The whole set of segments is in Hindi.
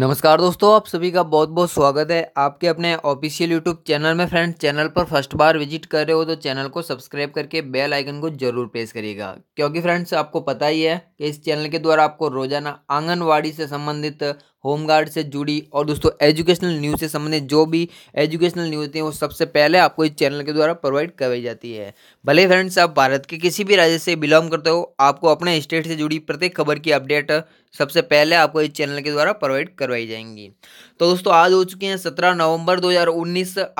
नमस्कार दोस्तों आप सभी का बहुत बहुत स्वागत है आपके अपने ऑफिशियल यूट्यूब चैनल में फ्रेंड चैनल पर फर्स्ट बार विजिट कर रहे हो तो चैनल को सब्सक्राइब करके बेल आइकन को जरूर प्रेस करिएगा क्योंकि फ्रेंड्स आपको पता ही है कि इस चैनल के द्वारा आपको रोजाना आंगनवाड़ी से संबंधित होमगार्ड से जुड़ी और दोस्तों एजुकेशनल न्यूज़ से संबंधित जो भी एजुकेशनल न्यूज़ होती है वो सबसे पहले आपको इस चैनल के द्वारा प्रोवाइड करवाई जाती है भले फ्रेंड्स आप भारत के किसी भी राज्य से बिलोंग करते हो आपको अपने स्टेट से जुड़ी प्रत्येक खबर की अपडेट सबसे पहले आपको इस चैनल के द्वारा प्रोवाइड करवाई जाएंगी तो दोस्तों आज हो चुके हैं सत्रह नवंबर दो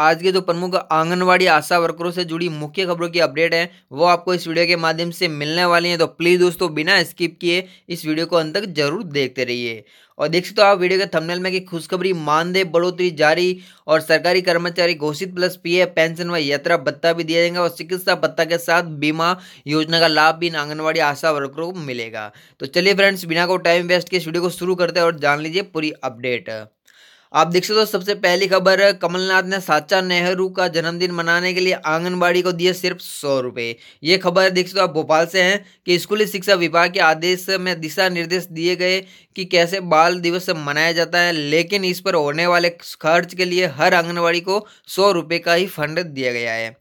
आज के जो प्रमुख आंगनबाड़ी आशा वर्करों से जुड़ी मुख्य खबरों की अपडेट है वो आपको इस वीडियो के माध्यम से मिलने वाली हैं तो प्लीज़ दोस्तों बिना स्किप किए इस वीडियो को अंत तक जरूर देखते रहिए और देख सकते हो आप वीडियो के थंबनेल में कि खुशखबरी मानदेय बढ़ोतरी जारी और सरकारी कर्मचारी घोषित प्लस पीएफ पेंशन व यात्रा भत्ता भी दिया जाएगा और चिकित्सा भत्ता के साथ बीमा योजना का लाभ भी इन आंगनबाड़ी आशा वर्करों को मिलेगा तो चलिए फ्रेंड्स बिना को टाइम वेस्ट के इस वीडियो को शुरू करते हैं और जान लीजिए पूरी अपडेट आप देख सकते हो तो सबसे पहली खबर कमलनाथ ने साचा नेहरू का जन्मदिन मनाने के लिए आंगनबाड़ी को दिए सिर्फ सौ रुपये ये खबर देख सकते हो आप भोपाल से हैं कि स्कूली शिक्षा विभाग के आदेश में दिशा निर्देश दिए गए कि कैसे बाल दिवस मनाया जाता है लेकिन इस पर होने वाले खर्च के लिए हर आंगनबाड़ी को सौ रुपये का ही फंड दिया गया है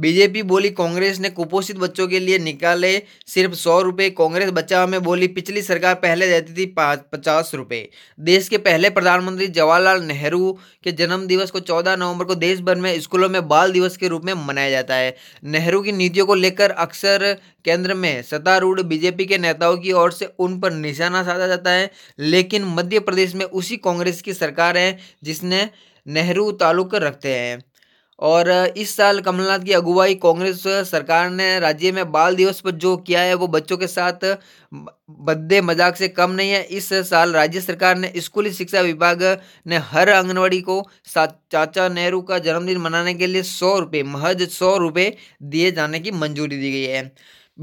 बीजेपी बोली कांग्रेस ने कुपोषित बच्चों के लिए निकाले सिर्फ सौ रुपये कांग्रेस बचाव में बोली पिछली सरकार पहले देती थी पचास रुपये देश के पहले प्रधानमंत्री जवाहरलाल नेहरू के जन्म दिवस को 14 नवंबर को देश भर में स्कूलों में बाल दिवस के रूप में मनाया जाता है नेहरू की नीतियों को लेकर अक्सर केंद्र में सत्तारूढ़ बीजेपी के नेताओं की ओर से उन पर निशाना साधा जाता है लेकिन मध्य प्रदेश में उसी कांग्रेस की सरकार है जिसने नेहरू ताल्लुक रखते हैं और इस साल कमलनाथ की अगुवाई कांग्रेस सरकार ने राज्य में बाल दिवस पर जो किया है वो बच्चों के साथ बद्दे मजाक से कम नहीं है इस साल राज्य सरकार ने स्कूली शिक्षा विभाग ने हर आंगनवाड़ी को चाचा नेहरू का जन्मदिन मनाने के लिए सौ रुपये महज सौ रुपये दिए जाने की मंजूरी दी गई है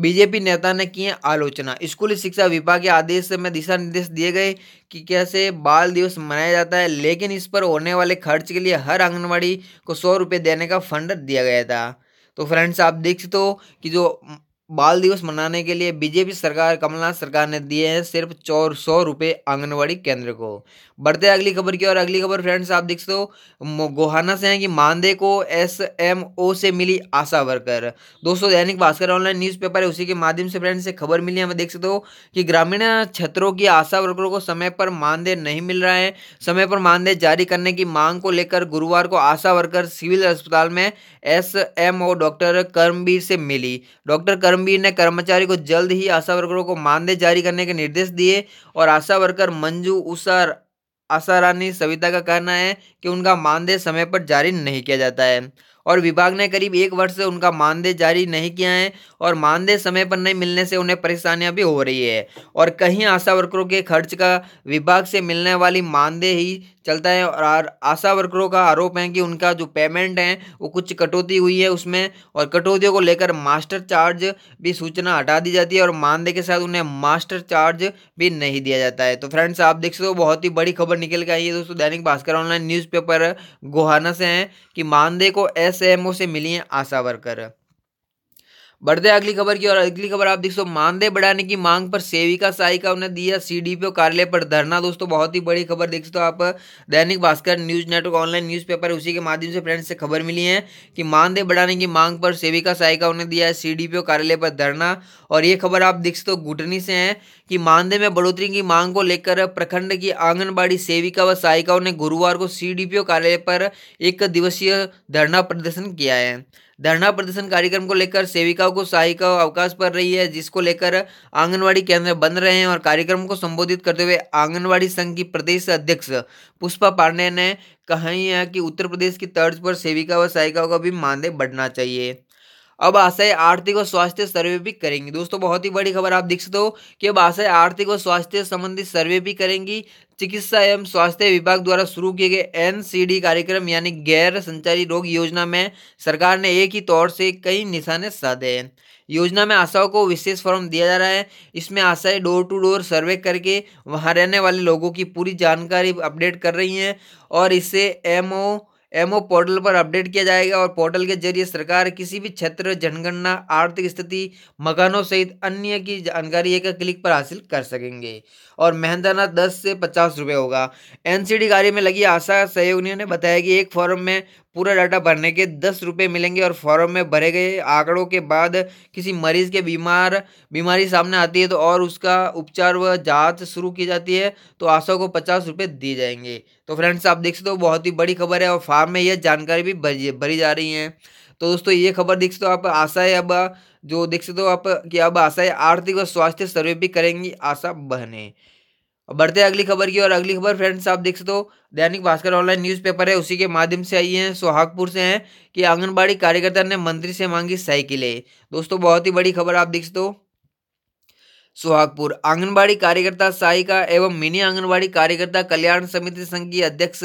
बीजेपी नेता ने किए आलोचना स्कूली शिक्षा विभाग के आदेश में दिशा निर्देश दिए गए कि कैसे बाल दिवस मनाया जाता है लेकिन इस पर होने वाले खर्च के लिए हर आंगनबाड़ी को सौ रुपये देने का फंड दिया गया था तो फ्रेंड्स आप देख सकते हो कि जो बाल दिवस मनाने के लिए बीजेपी सरकार कमलनाथ सरकार ने दिए हैं सिर्फ चौर सौ रुपये आंगनबाड़ी केंद्र को बढ़ते अगली खबर की और अगली खबर फ्रेंड्स आप देख सकते हो गोहाना से हैं कि मानदे को एस एम ओ से मिली आशा वर्कर दोस्तों दैनिक भास्कर ऑनलाइन न्यूज़पेपर है उसी के माध्यम से फ्रेंड्स से खबर मिली हमें देख सकते हो कि ग्रामीण क्षेत्रों की आशा वर्करों को समय पर मानदेय नहीं मिल रहा है समय पर मानदेय जारी करने की मांग को लेकर गुरुवार को आशा वर्कर सिविल अस्पताल में S M O doctor Karamvir से मिली डॉक्टर कर्म परमवीर ने कर्मचारी को जल्द ही आशा वर्करों को मानदेय जारी करने के निर्देश दिए और आशा वर्कर मंजू उषा आशा रानी सविता का कहना है कि उनका मानदेय समय पर जारी नहीं किया जाता है और विभाग ने करीब एक वर्ष से उनका मानदेय जारी नहीं किया है और मानदेय समय पर नहीं मिलने से उन्हें परेशानियां भी हो रही है और कहीं आशा वर्करों के खर्च का विभाग से मिलने वाली मानदेय ही चलता है और आशा वर्करों का आरोप है कि उनका जो पेमेंट है वो कुछ कटौती हुई है उसमें और कटौतियों को लेकर मास्टर चार्ज भी सूचना हटा दी जाती है और मानदेय के साथ उन्हें मास्टर चार्ज भी नहीं दिया जाता है तो फ्रेंड्स आप देख सकते हो बहुत ही बड़ी खबर निकल के आई है दोस्तों दैनिक भास्कर ऑनलाइन न्यूज़पेपर गोहाना से हैं कि मानदेय को एस पीएसएमओ से मिली हैं आशा वर्कर बढ़ते अगली खबर की और अगली खबर आप देख सो मानदेय बढ़ाने की मांग पर सेविका सहायिका ने दिया सी डी पी ओ कार्यालय पर धरना दोस्तों बहुत ही बड़ी खबर देख सकते हो आप Dainik Bhaskar news network online news paper उसी के माध्यम से फ्रेंड्स से खबर मिली है कि मानदेय बढ़ाने की मांग पर सेविका सहायिका ने दिया है ओ कार्यालय पर धरना और ये खबर आप देख सकते हो घुटनी से है कि मानदेय में बढ़ोतरी की मांग को लेकर प्रखंड की आंगनबाड़ी सेविका व सहायिकाओं ने गुरुवार को सी डी पी ओ कार्यालय पर एक दिवसीय धरना प्रदर्शन किया है धरना प्रदर्शन कार्यक्रम को लेकर सेविकाओं को सहायिका अवकाश पर रही है जिसको लेकर आंगनवाड़ी केंद्र बंद रहे हैं और कार्यक्रम को संबोधित करते हुए आंगनवाड़ी संघ की प्रदेश अध्यक्ष पुष्पा पांडे ने कहा है कि उत्तर प्रदेश की तर्ज पर सेविका व सहायिकाओं का भी मानदेय बढ़ना चाहिए अब आशय आर्थिक और स्वास्थ्य सर्वे भी करेंगी दोस्तों बहुत ही बड़ी खबर आप देख सकते हो कि अब आशय आर्थिक और स्वास्थ्य संबंधी सर्वे भी करेंगी चिकित्सा एवं स्वास्थ्य विभाग द्वारा शुरू किए गए एन कार्यक्रम यानी गैर संचारी रोग योजना में सरकार ने एक ही तौर से कई निशाने साधे हैं योजना में आशाओं को विशेष फॉर्म दिया जा रहा है इसमें आशाएं डोर टू डोर सर्वे करके वहां रहने वाले लोगों की पूरी जानकारी अपडेट कर रही हैं और इससे एमओ एमओ पोर्टल पर अपडेट किया जाएगा और पोर्टल के जरिए सरकार किसी भी क्षेत्र जनगणना आर्थिक स्थिति मकानों सहित अन्य की जानकारी एक क्लिक पर हासिल कर सकेंगे और मेहनताना दस से पचास रुपये होगा एनसीडी कार्य में लगी आशा सहयोगियों ने बताया कि एक फॉर्म में पूरा डाटा भरने के दस रुपये मिलेंगे और फॉर्म में भरे गए आंकड़ों के बाद किसी मरीज के बीमार बीमारी सामने आती है तो और उसका उपचार व जांच शुरू की जाती है तो आशा को पचास रुपये दिए जाएंगे तो फ्रेंड्स आप देख सकते हो बहुत ही बड़ी खबर है और फार्म में यह जानकारी भी भरी भरी जा रही है तो दोस्तों ये खबर देख सकते हो आप आशा है अब जो देख सकते हो आप कि अब आशा आर्थिक व स्वास्थ्य सर्वे भी करेंगी आशा बहने बढ़ते हैं अगली खबर की और अगली खबर फ्रेंड्स आप देख सकते हो दैनिक भास्कर ऑनलाइन न्यूज़पेपर है उसी के माध्यम से आई है सुहागपुर से हैं कि आंगनबाड़ी कार्यकर्ता ने मंत्री से मांगी साइकिलें दोस्तों बहुत ही बड़ी खबर आप देख सकते हो सुहागपुर आंगनबाड़ी कार्यकर्ता सहायिका एवं मिनी आंगनबाड़ी कार्यकर्ता कल्याण समिति संघ की अध्यक्ष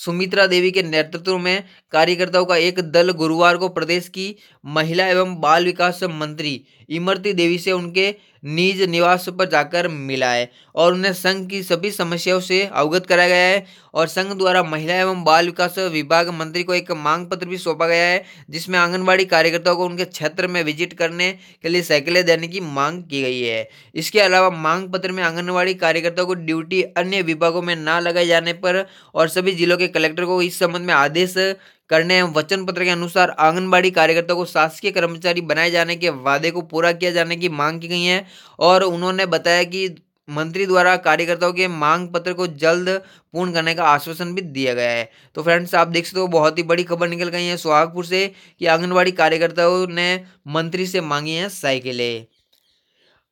सुमित्रा देवी के नेतृत्व में कार्यकर्ताओं का एक दल गुरुवार को प्रदेश की महिला एवं बाल विकास मंत्री इमरती देवी से उनके निज निवास पर जाकर मिला है और उन्हें संघ की सभी समस्याओं से अवगत कराया गया है और संघ द्वारा महिला एवं बाल विकास विभाग मंत्री को एक मांग पत्र भी सौंपा गया है जिसमें आंगनबाड़ी कार्यकर्ताओं को उनके क्षेत्र में विजिट करने के लिए साइकिलें देने की मांग की गई है इसके अलावा मांग पत्र में आंगनबाड़ी कार्यकर्ताओं को ड्यूटी अन्य विभागों में न लगाए जाने पर और सभी जिलों के कलेक्टर को इस संबंध में आदेश करने एवं वचन पत्र के अनुसार आंगनबाड़ी कार्यकर्ता को शासकीय कर्मचारी बनाए जाने के वादे को पूरा किया जाने की मांग की गई है और उन्होंने बताया कि मंत्री द्वारा कार्यकर्ताओं के मांग पत्र को जल्द पूर्ण करने का आश्वासन भी दिया गया है तो फ्रेंड्स आप देख सकते हो बहुत ही बड़ी खबर निकल गई है सुहागपुर से कि आंगनबाड़ी कार्यकर्ताओं ने मंत्री से मांगी हैं साइकिलें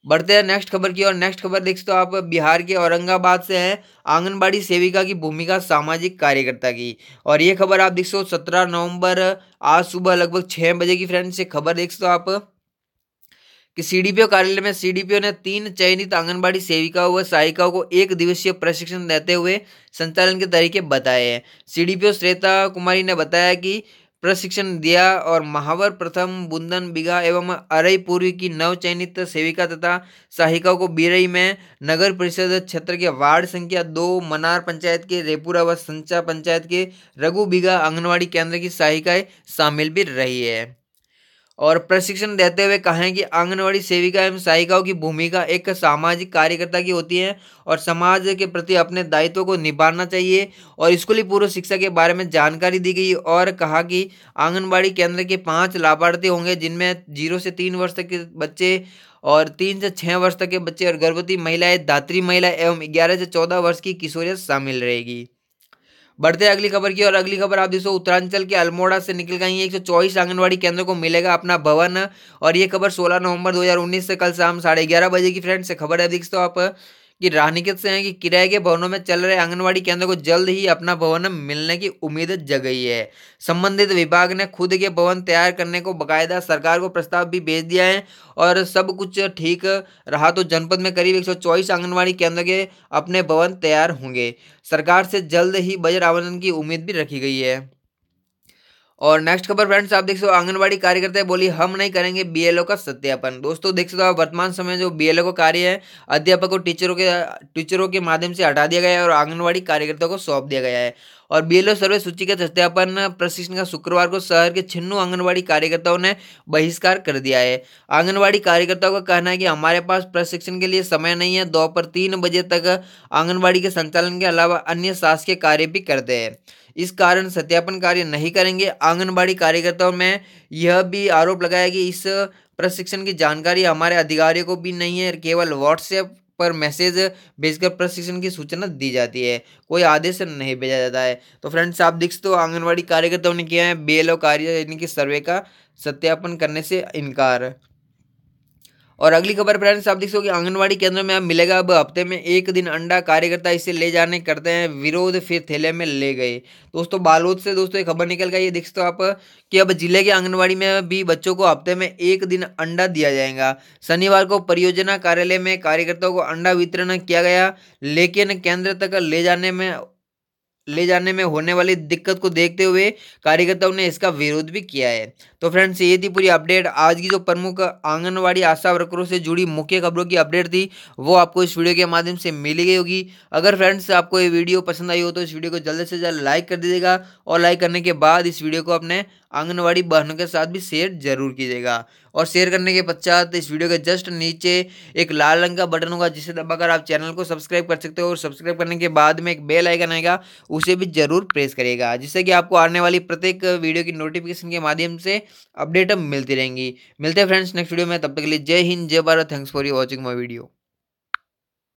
बढ़ते हैं नेक्स्ट खबर की और नेक्स्ट खबर देख सकते हो आप बिहार के औरंगाबाद से है आंगनबाड़ी सेविका की भूमिका सामाजिक कार्यकर्ता की और ये खबर आप देख सकते हो सत्रह नवंबर आज सुबह लगभग छः बजे की फ्रेंड से खबर देख सकते हो आप कि सीडीपीओ कार्यालय में सीडीपीओ ने तीन चयनित आंगनबाड़ी सेविकाओं व सहायिकाओं को एक दिवसीय प्रशिक्षण देते हुए संचालन के तरीके बताए हैं सीडीपीओ श्वेता कुमारी ने बताया कि प्रशिक्षण दिया और महावर प्रथम बुंदन बिगा एवं अरई पूर्वी की नव चयनित सेविका तथा सहायिकाओं को बीरई में नगर परिषद क्षेत्र के वार्ड संख्या दो मनार पंचायत के रेपुरा व संचा पंचायत के रघु बिघा आंगनबाड़ी केंद्र की सहायिकाएं शामिल भी रही है और प्रशिक्षण देते हुए कहा कि आंगनवाड़ी सेविका एवं सहायिकाओं की भूमिका एक सामाजिक कार्यकर्ता की होती है और समाज के प्रति अपने दायित्व को निभाना चाहिए और स्कूली पूर्व शिक्षा के बारे में जानकारी दी गई और कहा कि आंगनबाड़ी केंद्र के पाँच लाभार्थी होंगे जिनमें जीरो से तीन वर्ष तक के बच्चे और तीन से छः वर्ष तक के बच्चे और गर्भवती महिलाएं धात्री महिला एवं ग्यारह से चौदह वर्ष की किशोरियत शामिल रहेगी बढ़ते हैं अगली खबर की और अगली खबर आप देखो उत्तरांचल के अल्मोड़ा से निकल गई है एक आंगनबाड़ी केंद्रों को मिलेगा अपना भवन और ये खबर 16 नवंबर 2019 से कल शाम साढ़े ग्यारह बजे की फ्रेंड से खबर है देख सकते हो आप कि रानीखेत से हैं कि किराए के भवनों में चल रहे आंगनवाड़ी केंद्र को जल्द ही अपना भवन मिलने की उम्मीद जगई है संबंधित विभाग ने खुद के भवन तैयार करने को बाकायदा सरकार को प्रस्ताव भी भेज दिया है और सब कुछ ठीक रहा तो जनपद में करीब एक आंगनबाड़ी केंद्र के अपने भवन तैयार होंगे सरकार से जल्द ही बजट आवंटन की उम्मीद भी रखी गई है और नेक्स्ट खबर फ्रेंड्स आप देख सकते हो आंगनबाड़ी कार्यकर्ता बोली हम नहीं करेंगे बीएलओ का सत्यापन दोस्तों देख सकते हो वर्तमान समय जो बीएलओ का कार्य है अध्यापक को टीचरों के टीचरों के माध्यम से हटा दिया गया है और आंगनबाड़ी कार्यकर्ता को सौंप दिया गया है और बीएलओ सर्वे सूची का सत्यापन प्रशिक्षण का शुक्रवार को शहर के छिन्नू आंगनबाड़ी कार्यकर्ताओं ने बहिष्कार कर दिया है आंगनबाड़ी कार्यकर्ताओं का कहना है कि हमारे पास प्रशिक्षण के लिए समय नहीं है दोपहर तीन बजे तक आंगनबाड़ी के संचालन के अलावा अन्य शासकीय कार्य भी करते हैं इस कारण सत्यापन कार्य नहीं करेंगे आंगनबाड़ी कार्यकर्ताओं में यह भी आरोप लगाया कि इस प्रशिक्षण की जानकारी हमारे अधिकारियों को भी नहीं है केवल व्हाट्सएप पर मैसेज भेजकर प्रशिक्षण की सूचना दी जाती है कोई आदेश नहीं भेजा जाता है तो फ्रेंड्स आप देख सकते हो आंगनबाड़ी कार्यकर्ताओं ने किया है बी एल कार्य यानी कि सर्वे का सत्यापन करने से इनकार और अगली खबर फ्रेंड्स आप देख हो आंगनबाड़ी केंद्र में अब मिलेगा अब हफ्ते में एक दिन अंडा कार्यकर्ता इसे ले जाने करते हैं विरोध फिर थैले में ले गए दोस्तों बालोद से दोस्तों ये खबर निकल गई ये देख सकते हो आप कि अब जिले के आंगनबाड़ी में भी बच्चों को हफ्ते में एक दिन अंडा दिया जाएगा शनिवार को परियोजना कार्यालय में कार्यकर्ताओं को अंडा वितरण किया गया लेकिन केंद्र तक ले जाने में ले जाने में होने वाली दिक्कत को देखते हुए कार्यकर्ताओं ने इसका विरोध भी किया है तो फ्रेंड्स ये थी पूरी अपडेट आज की जो प्रमुख आंगनवाड़ी आशा वर्करों से जुड़ी मुख्य खबरों की अपडेट थी वो आपको इस वीडियो के माध्यम से मिली गई होगी अगर फ्रेंड्स आपको ये वीडियो पसंद आई हो तो इस वीडियो को जल्द से जल्द लाइक कर दीजिएगा और लाइक करने के बाद इस वीडियो को अपने आंगनवाड़ी बहनों के साथ भी शेयर जरूर कीजिएगा और शेयर करने के पश्चात इस वीडियो के जस्ट नीचे एक लाल रंग का बटन होगा जिसे दबाकर आप चैनल को सब्सक्राइब कर सकते हो और सब्सक्राइब करने के बाद में एक बेल आइकन आएगा उसे भी जरूर प्रेस करिएगा जिससे कि आपको आने वाली प्रत्येक वीडियो की नोटिफिकेशन के माध्यम से अपडेट मिलती रहेंगी मिलते हैं फ्रेंड्स नेक्स्ट वीडियो में तब तक के लिए जय हिंद जय Bharat thanks for you watching my video